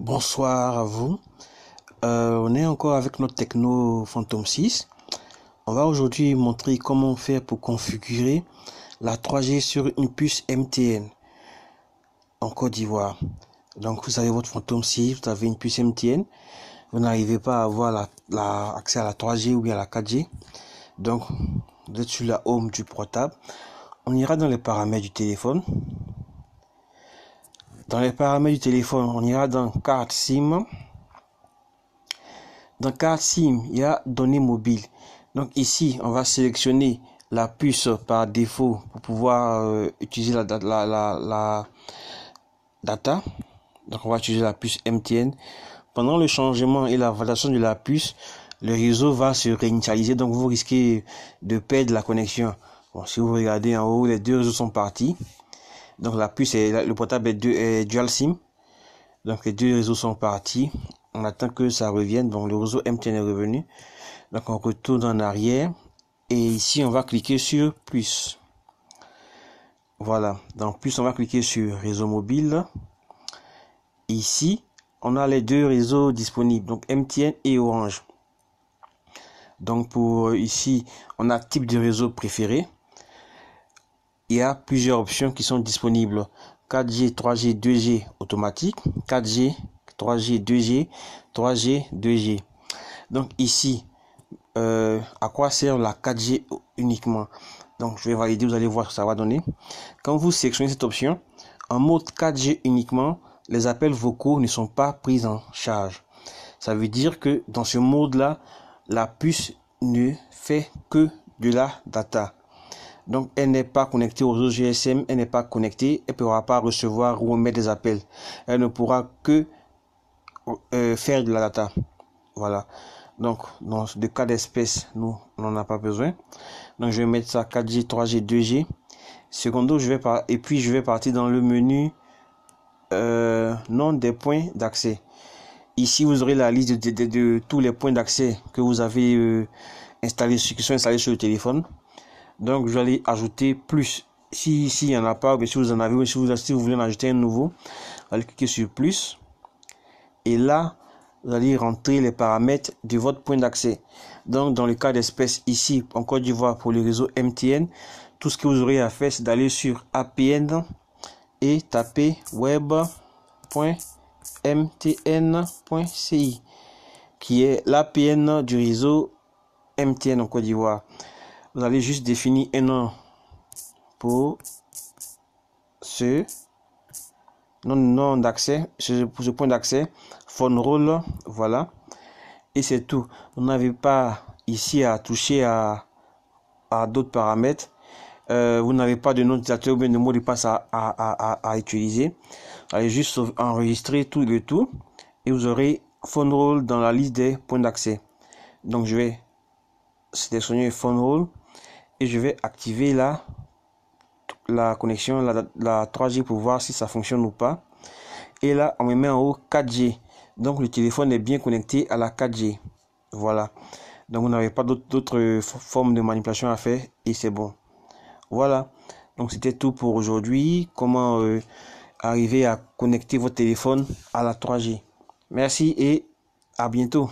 Bonsoir à vous. Euh, on est encore avec notre techno Phantom 6. On va aujourd'hui montrer comment faire pour configurer la 3G sur une puce MTN en Côte d'Ivoire. Donc vous avez votre Phantom 6, vous avez une puce MTN, vous n'arrivez pas à avoir la, accès à la 3G ou bien à la 4G. Donc vous êtes sur la home du portable. On ira dans les paramètres du téléphone. Dans les paramètres du téléphone, on ira dans carte SIM. Dans carte SIM, il y a données mobiles. Donc ici, on va sélectionner la puce par défaut pour pouvoir euh, utiliser la, data. Donc on va utiliser la puce MTN. Pendant le changement et la validation de la puce, le réseau va se réinitialiser, donc vous risquez de perdre la connexion. Bon, si vous regardez en haut, les deux réseaux sont partis donc la puce et le portable est, dual sim donc les deux réseaux sont partis on attend que ça revienne donc le réseau MTN est revenu donc on retourne en arrière et ici on va cliquer sur plus voilà donc plus on va cliquer sur réseau mobile ici on a les deux réseaux disponibles donc MTN et Orange donc pour ici on a type de réseau préféré il y a plusieurs options qui sont disponibles. 4G, 3G, 2G automatique, 4G, 3G, 2G, 3G, 2G. Donc ici, euh, à quoi sert la 4G uniquement Donc je vais valider, vous allez voir ce que ça va donner. Quand vous sélectionnez cette option, en mode 4G uniquement, les appels vocaux ne sont pas pris en charge. Ça veut dire que dans ce mode-là, la puce ne fait que de la data. Donc, elle n'est pas connectée aux autres GSM, elle n'est pas connectée, elle ne pourra pas recevoir ou remettre des appels. Elle ne pourra que euh, euh, faire de la data. Voilà. Donc, dans le cas d'espèce, nous, on n'en a pas besoin. Donc, je vais mettre ça 4G, 3G, 2G. Secondo, je vais et puis je vais partir dans le menu euh, nom des points d'accès. Ici, vous aurez la liste de, tous les points d'accès que vous avez installés, qui sont installés sur le téléphone. Donc, vous allez ajouter plus. Si ici, il n'y en a pas, mais si vous en avez, si vous, si vous voulez en ajouter un nouveau, allez cliquer sur plus. Et là, vous allez rentrer les paramètres de votre point d'accès. Donc, dans le cas d'espèce ici, en Côte d'Ivoire, pour le réseau MTN, tout ce que vous aurez à faire, c'est d'aller sur APN et taper web.mtn.ci, qui est l'APN du réseau MTN en Côte d'Ivoire vous allez juste définir un nom pour ce nom, d'accès, ce, ce point d'accès, phone role, voilà. Et c'est tout. Vous n'avez pas ici à toucher à, d'autres paramètres. Euh, vous n'avez pas de nom d'utilisateur ou de mot de passe à, utiliser. allez juste enregistrer tout le tout et vous aurez phone role dans la liste des points d'accès. Donc je vais sélectionner le phone roll et je vais activer la, la connexion, la, la 3G pour voir si ça fonctionne ou pas. Et là, on me met en haut 4G. Donc le téléphone est bien connecté à la 4G. Voilà. Donc vous n'avez pas d'autres formes de manipulation à faire et c'est bon. Voilà. Donc c'était tout pour aujourd'hui. Comment euh, arriver à connecter votre téléphone à la 3G. Merci et à bientôt.